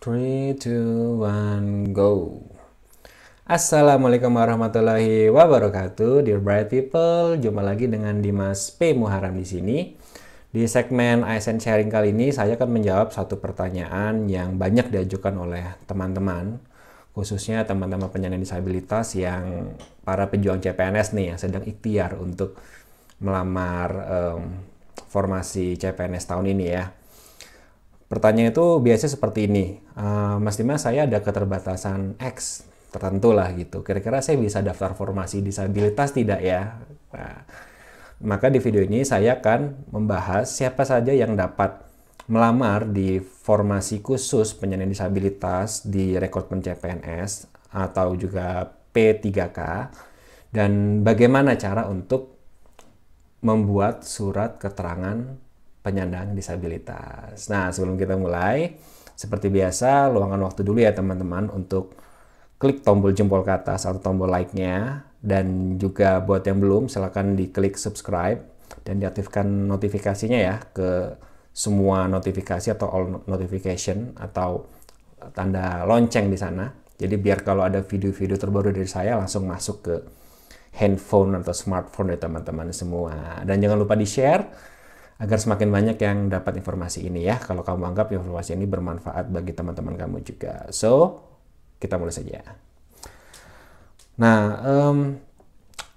3, 2, 1, go! Assalamualaikum warahmatullahi wabarakatuh, dear bright people. Jumpa lagi dengan Dimas P. Muharam di sini. Di segmen ASN Sharing kali ini, saya akan menjawab satu pertanyaan yang banyak diajukan oleh teman-teman, khususnya teman-teman penyandang disabilitas yang para pejuang CPNS nih yang sedang ikhtiar untuk melamar um, formasi CPNS tahun ini ya. Pertanyaan itu biasanya seperti ini, uh, Mas Dimas saya ada keterbatasan X tertentu lah gitu. Kira-kira saya bisa daftar formasi disabilitas tidak ya? Nah, maka di video ini saya akan membahas siapa saja yang dapat melamar di formasi khusus penyandang disabilitas di rekrutmen CPNS atau juga P3K dan bagaimana cara untuk membuat surat keterangan penyandang disabilitas. Nah, sebelum kita mulai, seperti biasa, luangkan waktu dulu ya teman-teman untuk klik tombol jempol ke atas atau tombol like-nya. Dan juga buat yang belum, silahkan diklik subscribe dan diaktifkan notifikasinya ya ke semua notifikasi atau all notification atau tanda lonceng di sana. Jadi biar kalau ada video-video terbaru dari saya langsung masuk ke handphone atau smartphone ya teman-teman semua. Dan jangan lupa di-share agar semakin banyak yang dapat informasi ini ya. Kalau kamu anggap informasi ini bermanfaat bagi teman-teman kamu juga. So, kita mulai saja. Nah, um,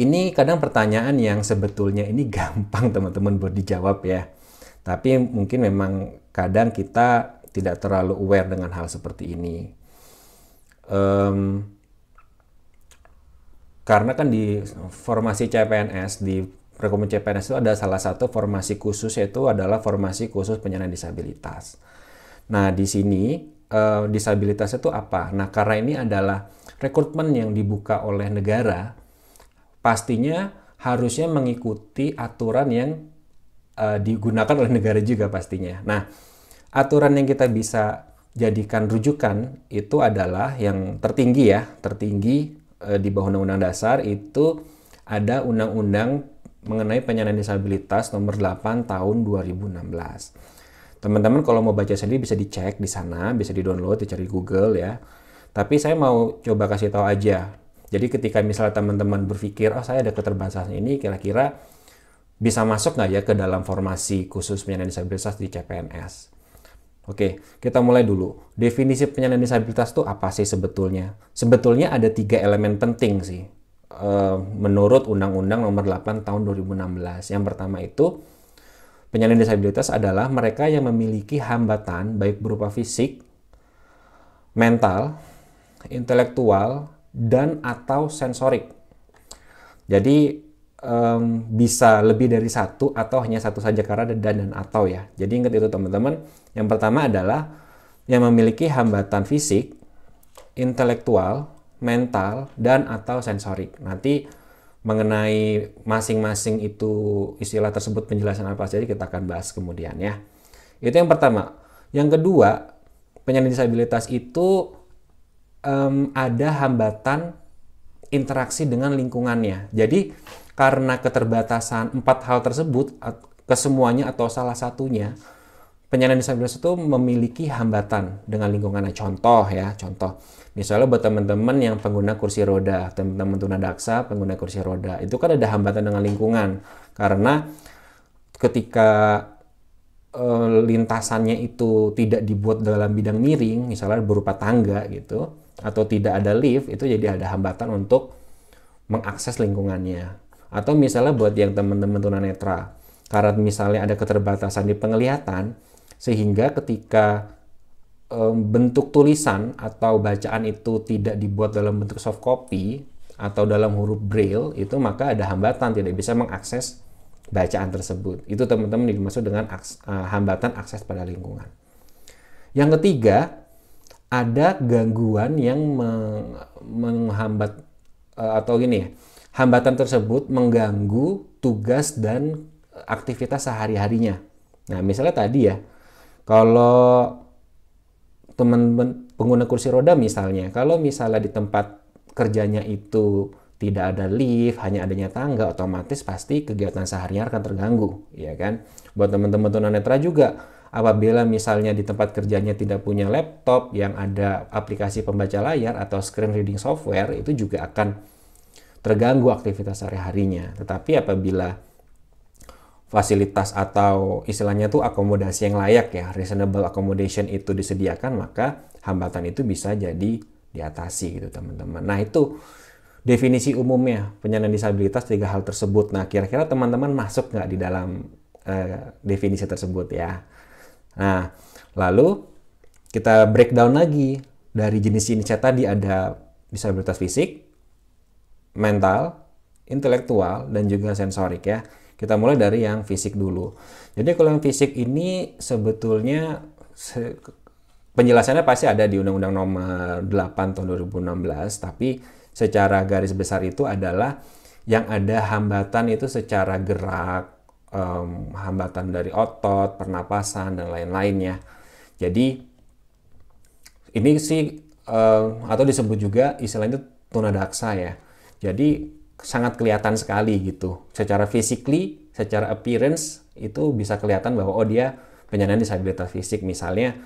ini kadang pertanyaan yang sebetulnya ini gampang teman-teman buat dijawab ya. Tapi mungkin memang kadang kita tidak terlalu aware dengan hal seperti ini. Um, karena kan di formasi CPNS di Rekom CPNS itu ada salah satu formasi khusus yaitu adalah formasi khusus penyandang disabilitas. Nah, di sini eh, disabilitas itu apa? Nah, karena ini adalah rekrutmen yang dibuka oleh negara, pastinya harusnya mengikuti aturan yang eh, digunakan oleh negara juga pastinya. Nah, aturan yang kita bisa jadikan rujukan itu adalah yang tertinggi ya, tertinggi eh, di bawah Undang-Undang Dasar itu ada Undang-Undang mengenai penyandang disabilitas nomor 8 tahun 2016. Teman-teman kalau mau baca sendiri bisa dicek di sana, bisa di-download, dicari Google ya. Tapi saya mau coba kasih tahu aja. Jadi ketika misalnya teman-teman berpikir, oh saya ada keterbatasan ini, kira-kira bisa masuk nggak ya ke dalam formasi khusus penyandang disabilitas di CPNS? Oke, kita mulai dulu. Definisi penyandang disabilitas itu apa sih sebetulnya? Sebetulnya ada tiga elemen penting sih Eh, menurut Undang-Undang Nomor 8 Tahun 2016. Yang pertama itu penyandang disabilitas adalah mereka yang memiliki hambatan baik berupa fisik, mental, intelektual, dan atau sensorik. Jadi um, bisa lebih dari satu atau hanya satu saja karena ada dan dan atau ya. Jadi ingat itu teman-teman. Yang pertama adalah yang memiliki hambatan fisik, intelektual, mental, dan atau sensorik. Nanti mengenai masing-masing itu istilah tersebut penjelasan apa saja kita akan bahas kemudian ya. Itu yang pertama. Yang kedua, penyandang disabilitas itu um, ada hambatan interaksi dengan lingkungannya. Jadi karena keterbatasan empat hal tersebut, kesemuanya atau salah satunya, penyandang disabilitas itu memiliki hambatan dengan lingkungannya. Contoh ya, contoh. Misalnya buat teman-teman yang pengguna kursi roda, teman-teman tunadaksa pengguna kursi roda, itu kan ada hambatan dengan lingkungan. Karena ketika e, lintasannya itu tidak dibuat dalam bidang miring, misalnya berupa tangga gitu, atau tidak ada lift, itu jadi ada hambatan untuk mengakses lingkungannya. Atau misalnya buat yang teman-teman tunanetra, karena misalnya ada keterbatasan di penglihatan, sehingga ketika um, bentuk tulisan atau bacaan itu tidak dibuat dalam bentuk soft copy atau dalam huruf braille itu maka ada hambatan tidak bisa mengakses bacaan tersebut. Itu teman-teman dimaksud dengan aks, uh, hambatan akses pada lingkungan. Yang ketiga, ada gangguan yang meng, menghambat uh, atau gini ya. Hambatan tersebut mengganggu tugas dan aktivitas sehari-harinya. Nah, misalnya tadi ya, kalau teman pengguna kursi roda misalnya, kalau misalnya di tempat kerjanya itu tidak ada lift, hanya adanya tangga, otomatis pasti kegiatan sehari-hari akan terganggu, ya kan? Buat teman-teman tunanetra juga, apabila misalnya di tempat kerjanya tidak punya laptop yang ada aplikasi pembaca layar atau screen reading software, itu juga akan terganggu aktivitas sehari-harinya. Tetapi apabila fasilitas atau istilahnya itu akomodasi yang layak ya, reasonable accommodation itu disediakan, maka hambatan itu bisa jadi diatasi gitu teman-teman. Nah itu definisi umumnya penyandang disabilitas tiga hal tersebut. Nah kira-kira teman-teman masuk nggak di dalam eh, definisi tersebut ya? Nah lalu kita breakdown lagi dari jenis-jenisnya tadi ada disabilitas fisik, mental, intelektual, dan juga sensorik ya. Kita mulai dari yang fisik dulu. Jadi kalau yang fisik ini sebetulnya se penjelasannya pasti ada di Undang-Undang Nomor 8 tahun 2016, tapi secara garis besar itu adalah yang ada hambatan itu secara gerak, um, hambatan dari otot, pernapasan dan lain-lainnya. Jadi ini sih um, atau disebut juga istilahnya tunadaksa ya. Jadi sangat kelihatan sekali gitu. Secara physically, secara appearance itu bisa kelihatan bahwa oh dia penyandang disabilitas fisik misalnya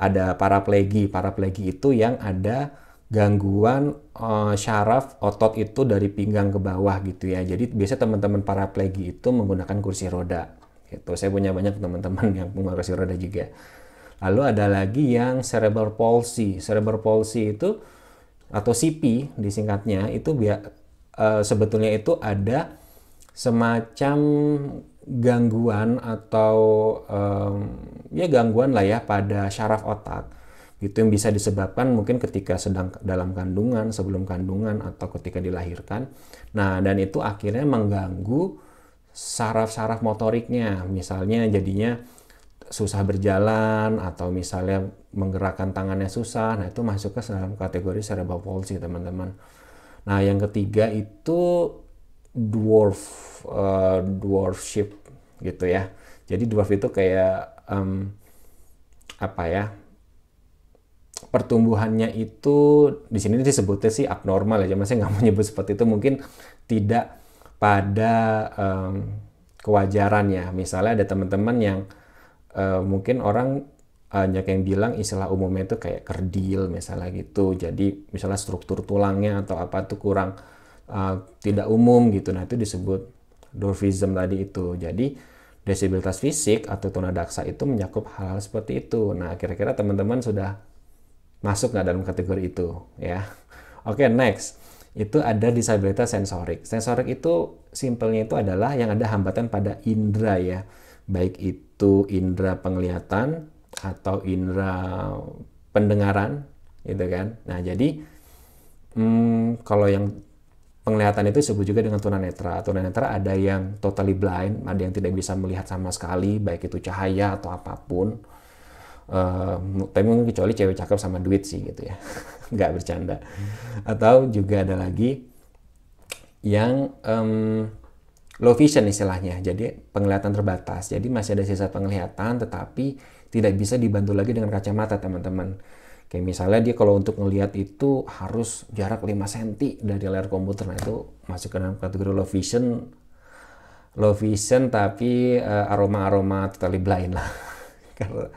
ada paraplegi. Paraplegi itu yang ada gangguan uh, syaraf otot itu dari pinggang ke bawah gitu ya. Jadi biasanya teman-teman paraplegi itu menggunakan kursi roda. Gitu. Saya punya banyak teman-teman yang menggunakan kursi roda juga. Lalu ada lagi yang cerebral palsy. Cerebral palsy itu atau CP disingkatnya itu Eh, sebetulnya itu ada semacam gangguan atau um, ya gangguan lah ya pada syaraf otak itu yang bisa disebabkan mungkin ketika sedang dalam kandungan, sebelum kandungan atau ketika dilahirkan. Nah, dan itu akhirnya mengganggu saraf-saraf motoriknya. Misalnya jadinya susah berjalan atau misalnya menggerakkan tangannya susah. Nah, itu masuk ke dalam kategori cerebral palsy, teman-teman. Nah, yang ketiga itu dwarf uh, dwarfship gitu ya. Jadi dwarf itu kayak um, apa ya? Pertumbuhannya itu di sini disebutnya sih abnormal ya, cuman saya nggak mau nyebut seperti itu. Mungkin tidak pada um, kewajarannya. Misalnya ada teman-teman yang uh, mungkin orang Eh, banyak yang bilang istilah umumnya itu kayak kerdil misalnya gitu jadi misalnya struktur tulangnya atau apa tuh kurang uh, tidak umum gitu nah itu disebut dwarfism tadi itu jadi disabilitas fisik atau tunadaksa itu menyakup hal-hal seperti itu nah kira-kira teman-teman sudah masuk nggak dalam kategori itu ya oke okay, next itu ada disabilitas sensorik sensorik itu simpelnya itu adalah yang ada hambatan pada indera ya baik itu indera penglihatan atau indera pendengaran gitu kan. Nah jadi hmm, kalau yang penglihatan itu disebut juga dengan tunanetra. Tunanetra ada yang totally blind, ada yang tidak bisa melihat sama sekali, baik itu cahaya atau apapun. Uh, tapi mungkin kecuali cewek cakep sama duit sih gitu ya, nggak bercanda. Atau juga ada lagi yang um, low vision istilahnya, jadi penglihatan terbatas. Jadi masih ada sisa penglihatan, tetapi tidak bisa dibantu lagi dengan kacamata teman-teman. Kayak misalnya dia kalau untuk melihat itu harus jarak 5 cm dari layar komputer. Nah itu masuk ke dalam kategori low vision. Low vision tapi eh, aroma-aroma uh, totally blind lah. karena,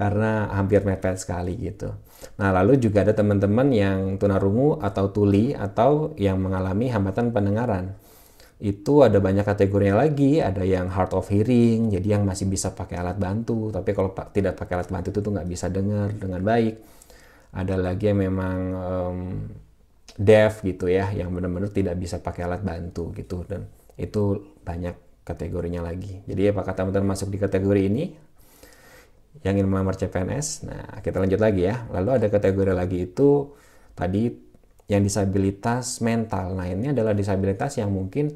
karena hampir mepet sekali gitu. Nah lalu juga ada teman-teman yang tunarungu atau tuli atau yang mengalami hambatan pendengaran itu ada banyak kategorinya lagi, ada yang hard of hearing, jadi yang masih bisa pakai alat bantu, tapi kalau tidak pakai alat bantu itu tuh nggak bisa dengar dengan baik. Ada lagi yang memang um, deaf gitu ya, yang benar-benar tidak bisa pakai alat bantu gitu, dan itu banyak kategorinya lagi. Jadi apakah teman-teman masuk di kategori ini? Yang ingin melamar CPNS? Nah, kita lanjut lagi ya. Lalu ada kategori lagi itu tadi yang disabilitas mental. Nah ini adalah disabilitas yang mungkin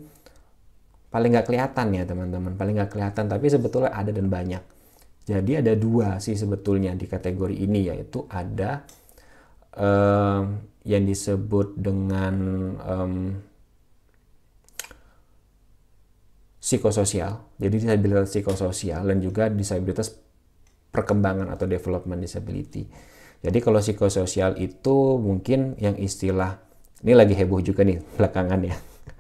paling nggak kelihatan ya teman-teman, paling nggak kelihatan tapi sebetulnya ada dan banyak. Jadi ada dua sih sebetulnya di kategori ini yaitu ada um, yang disebut dengan um, psikososial, jadi disabilitas psikososial dan juga disabilitas perkembangan atau development disability. Jadi kalau psikososial itu mungkin yang istilah ini lagi heboh juga nih belakangan ya.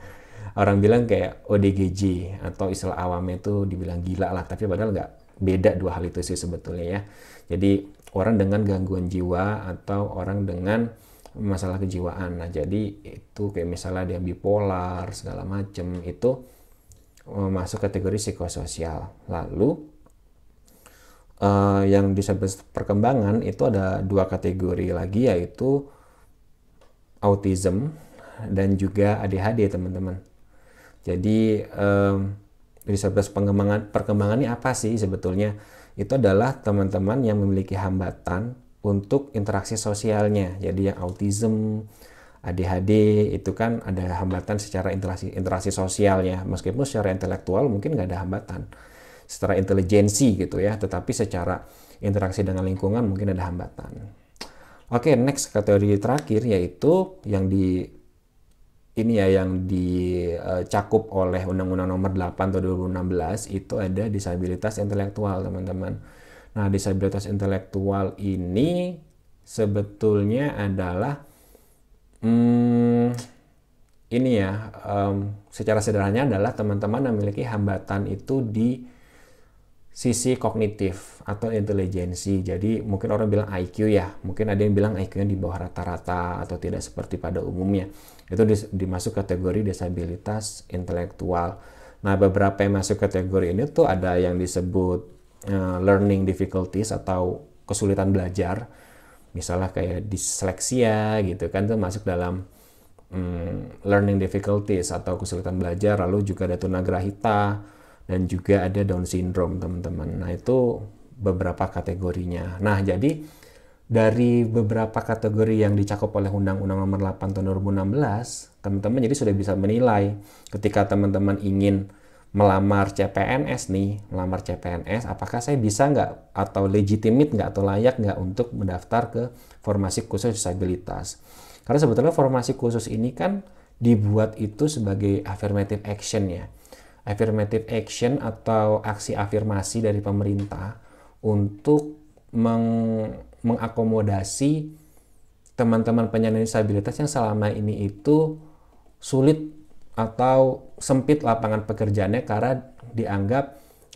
Orang bilang kayak ODGJ atau istilah awamnya itu dibilang gila lah, tapi padahal nggak beda dua hal itu sih sebetulnya ya. Jadi orang dengan gangguan jiwa atau orang dengan masalah kejiwaan. Nah, jadi itu kayak misalnya dia bipolar segala macem itu eh, masuk kategori psikososial. Lalu uh, yang disabilitas perkembangan itu ada dua kategori lagi yaitu autism dan juga ADHD teman-teman. Jadi um, disabilitas pengembangan perkembangan ini apa sih sebetulnya? Itu adalah teman-teman yang memiliki hambatan untuk interaksi sosialnya. Jadi yang autism, ADHD itu kan ada hambatan secara interaksi interaksi sosialnya. Meskipun secara intelektual mungkin nggak ada hambatan secara intelijensi gitu ya, tetapi secara interaksi dengan lingkungan mungkin ada hambatan. Oke, okay, next kategori terakhir yaitu yang di ini ya yang dicakup eh, oleh Undang-Undang Nomor 8 tahun 2016 itu ada disabilitas intelektual, teman-teman. Nah, disabilitas intelektual ini sebetulnya adalah hmm, ini ya um, secara sederhananya adalah teman-teman memiliki hambatan itu di sisi kognitif atau intelijensi. Jadi mungkin orang bilang IQ ya, mungkin ada yang bilang IQ-nya di bawah rata-rata atau tidak seperti pada umumnya. Itu dimasuk kategori disabilitas intelektual. Nah, beberapa yang masuk kategori ini tuh ada yang disebut uh, learning difficulties atau kesulitan belajar. Misalnya kayak disleksia gitu kan itu masuk dalam um, learning difficulties atau kesulitan belajar. Lalu juga ada tunagrahita dan juga ada Down syndrome teman-teman. Nah itu beberapa kategorinya. Nah jadi dari beberapa kategori yang dicakup oleh Undang-Undang Nomor 8 Tahun 2016, teman-teman jadi sudah bisa menilai ketika teman-teman ingin melamar CPNS nih, melamar CPNS, apakah saya bisa nggak atau legitimate nggak atau layak nggak untuk mendaftar ke formasi khusus disabilitas? Karena sebetulnya formasi khusus ini kan dibuat itu sebagai affirmative action ya affirmative action atau aksi afirmasi dari pemerintah untuk meng mengakomodasi teman-teman penyandang disabilitas yang selama ini itu sulit atau sempit lapangan pekerjaannya karena dianggap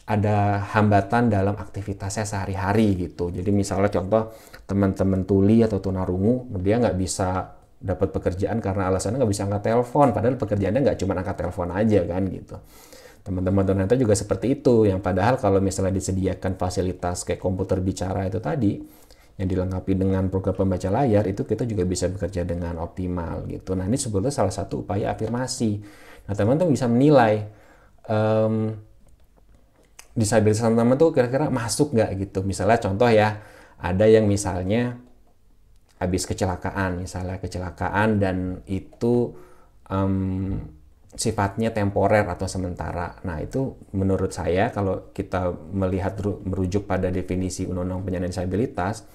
ada hambatan dalam aktivitasnya sehari-hari gitu. Jadi misalnya contoh teman-teman tuli atau tunarungu dia nggak bisa dapat pekerjaan karena alasannya nggak bisa angkat telepon padahal pekerjaannya nggak cuma angkat telepon aja kan gitu teman-teman ternyata juga seperti itu yang padahal kalau misalnya disediakan fasilitas kayak komputer bicara itu tadi yang dilengkapi dengan program pembaca layar itu kita juga bisa bekerja dengan optimal gitu nah ini sebetulnya salah satu upaya afirmasi nah teman-teman bisa menilai um, disabilitas teman-teman tuh kira-kira masuk nggak gitu misalnya contoh ya ada yang misalnya habis kecelakaan misalnya kecelakaan dan itu um, sifatnya temporer atau sementara. Nah itu menurut saya kalau kita melihat merujuk pada definisi undang-undang penyandang disabilitas,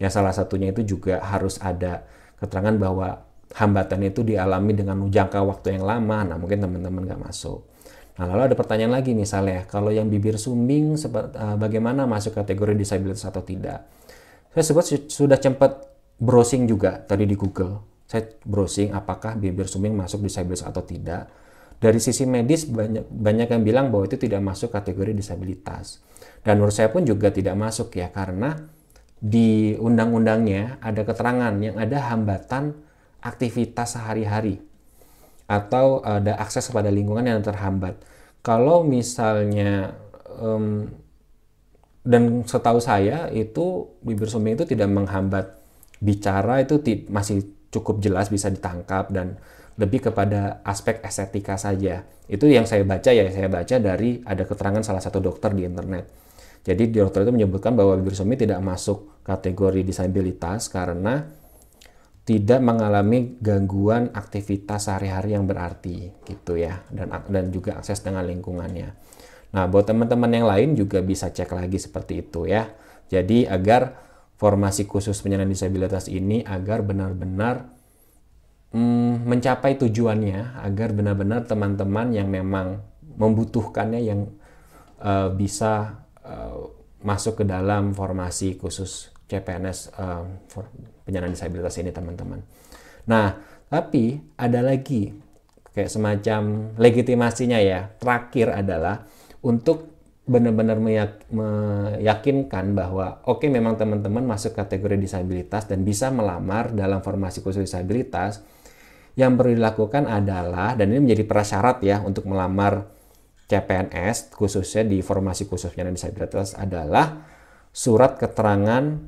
ya salah satunya itu juga harus ada keterangan bahwa hambatan itu dialami dengan jangka waktu yang lama. Nah mungkin teman-teman nggak masuk. Nah lalu ada pertanyaan lagi misalnya, kalau yang bibir sumbing eh, bagaimana masuk kategori disabilitas atau tidak? Saya sebut sudah cepat browsing juga tadi di Google. Saya browsing apakah bibir sumbing masuk disabilitas atau tidak. Dari sisi medis banyak banyak yang bilang bahwa itu tidak masuk kategori disabilitas. Dan menurut saya pun juga tidak masuk ya karena di undang-undangnya ada keterangan yang ada hambatan aktivitas sehari-hari atau ada akses kepada lingkungan yang terhambat. Kalau misalnya um, dan setahu saya itu bibir sumbing itu tidak menghambat bicara itu masih cukup jelas bisa ditangkap dan lebih kepada aspek estetika saja. Itu yang saya baca ya, saya baca dari ada keterangan salah satu dokter di internet. Jadi dokter itu menyebutkan bahwa Birsomi tidak masuk kategori disabilitas karena tidak mengalami gangguan aktivitas sehari-hari yang berarti gitu ya dan dan juga akses dengan lingkungannya. Nah, buat teman-teman yang lain juga bisa cek lagi seperti itu ya. Jadi agar formasi khusus penyandang disabilitas ini agar benar-benar mm, mencapai tujuannya, agar benar-benar teman-teman yang memang membutuhkannya yang uh, bisa uh, masuk ke dalam formasi khusus CPNS uh, eh, penyandang disabilitas ini teman-teman. Nah, tapi ada lagi kayak semacam legitimasinya ya. Terakhir adalah untuk benar-benar meyakinkan bahwa oke okay, memang teman-teman masuk kategori disabilitas dan bisa melamar dalam formasi khusus disabilitas yang perlu dilakukan adalah dan ini menjadi prasyarat ya untuk melamar CPNS khususnya di formasi khusus penyandang disabilitas adalah surat keterangan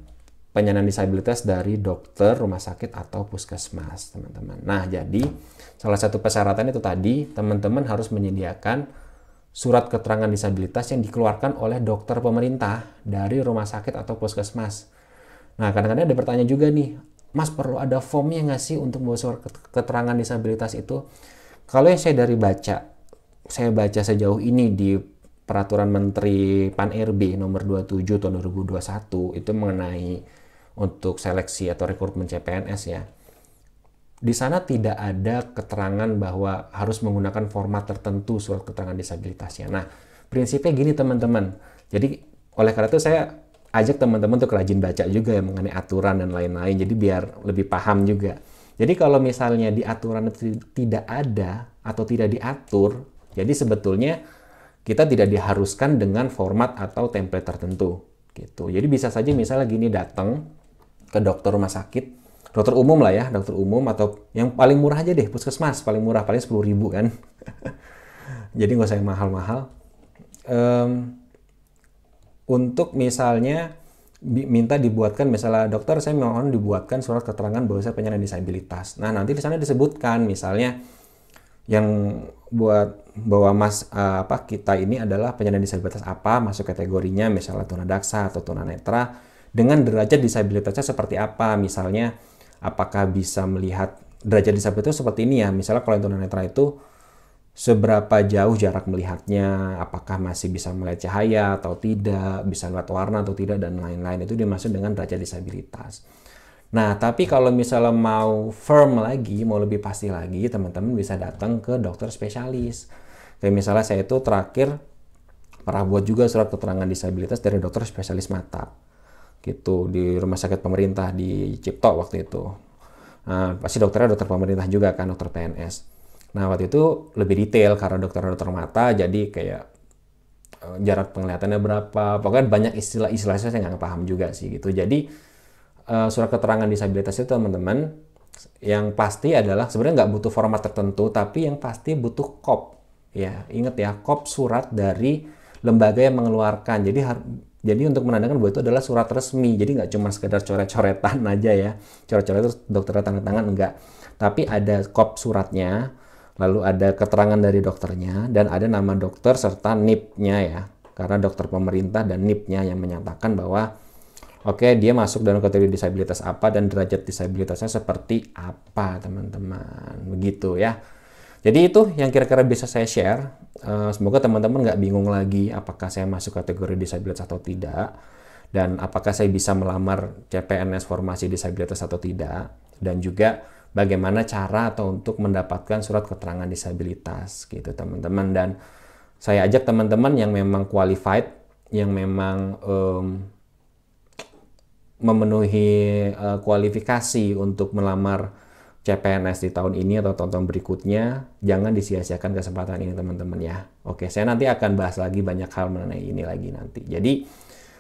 penyandang disabilitas dari dokter rumah sakit atau puskesmas teman-teman. Nah jadi salah satu persyaratan itu tadi teman-teman harus menyediakan surat keterangan disabilitas yang dikeluarkan oleh dokter pemerintah dari rumah sakit atau puskesmas. Nah, kadang-kadang ada pertanyaan juga nih, Mas perlu ada formnya nggak sih untuk membuat surat keterangan disabilitas itu? Kalau yang saya dari baca, saya baca sejauh ini di peraturan Menteri Pan RB nomor 27 tahun 2021 itu mengenai untuk seleksi atau rekrutmen CPNS ya di sana tidak ada keterangan bahwa harus menggunakan format tertentu surat keterangan disabilitasnya. Nah, prinsipnya gini teman-teman. Jadi oleh karena itu saya ajak teman-teman untuk rajin baca juga ya mengenai aturan dan lain-lain. Jadi biar lebih paham juga. Jadi kalau misalnya di aturan itu tidak ada atau tidak diatur, jadi sebetulnya kita tidak diharuskan dengan format atau template tertentu gitu. Jadi bisa saja misalnya gini datang ke dokter rumah sakit, dokter umum lah ya, dokter umum atau yang paling murah aja deh, puskesmas paling murah paling sepuluh ribu kan. Jadi nggak usah yang mahal-mahal. Um, untuk misalnya minta dibuatkan misalnya dokter saya mohon dibuatkan surat keterangan bahwa saya penyandang disabilitas. Nah nanti di sana disebutkan misalnya yang buat bahwa mas uh, apa kita ini adalah penyandang disabilitas apa masuk kategorinya misalnya tunadaksa atau tunanetra dengan derajat disabilitasnya seperti apa misalnya apakah bisa melihat derajat disabilitas seperti ini ya. Misalnya kalau yang tunanetra itu seberapa jauh jarak melihatnya, apakah masih bisa melihat cahaya atau tidak, bisa melihat warna atau tidak, dan lain-lain. Itu dimaksud dengan derajat disabilitas. Nah, tapi kalau misalnya mau firm lagi, mau lebih pasti lagi, teman-teman bisa datang ke dokter spesialis. Kayak misalnya saya itu terakhir pernah buat juga surat keterangan disabilitas dari dokter spesialis mata gitu di rumah sakit pemerintah di Cipto waktu itu. Nah, pasti dokternya dokter pemerintah juga kan, dokter PNS. Nah, waktu itu lebih detail karena dokter-dokter mata jadi kayak eh, jarak penglihatannya berapa. Pokoknya banyak istilah-istilah saya nggak paham juga sih gitu. Jadi eh, surat keterangan disabilitas itu teman-teman yang pasti adalah sebenarnya nggak butuh format tertentu tapi yang pasti butuh kop ya ingat ya kop surat dari lembaga yang mengeluarkan jadi jadi untuk menandakan bahwa itu adalah surat resmi. Jadi nggak cuma sekedar coret-coretan aja ya. Coret-coret terus dokternya tanda tangan enggak. Tapi ada kop suratnya, lalu ada keterangan dari dokternya dan ada nama dokter serta NIP-nya ya. Karena dokter pemerintah dan NIP-nya yang menyatakan bahwa oke okay, dia masuk dalam kategori disabilitas apa dan derajat disabilitasnya seperti apa teman-teman. Begitu ya. Jadi itu yang kira-kira bisa saya share. Uh, semoga teman-teman nggak bingung lagi apakah saya masuk kategori disabilitas atau tidak. Dan apakah saya bisa melamar CPNS formasi disabilitas atau tidak. Dan juga bagaimana cara atau untuk mendapatkan surat keterangan disabilitas gitu teman-teman. Dan saya ajak teman-teman yang memang qualified, yang memang um, memenuhi uh, kualifikasi untuk melamar CPNS di tahun ini atau tahun-tahun berikutnya, jangan disia-siakan kesempatan ini teman-teman ya. Oke, saya nanti akan bahas lagi banyak hal mengenai ini lagi nanti. Jadi,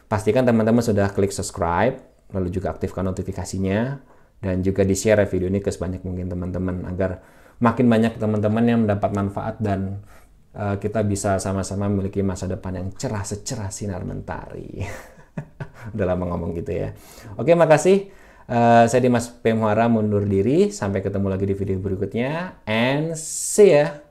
pastikan teman-teman sudah klik subscribe, lalu juga aktifkan notifikasinya, dan juga di-share video ini ke sebanyak mungkin teman-teman, agar makin banyak teman-teman yang mendapat manfaat dan uh, kita bisa sama-sama memiliki masa depan yang cerah secerah sinar mentari. Udah lama ngomong gitu ya. Oke, makasih. Uh, saya Dimas P. Muara mundur diri. Sampai ketemu lagi di video berikutnya. And see ya.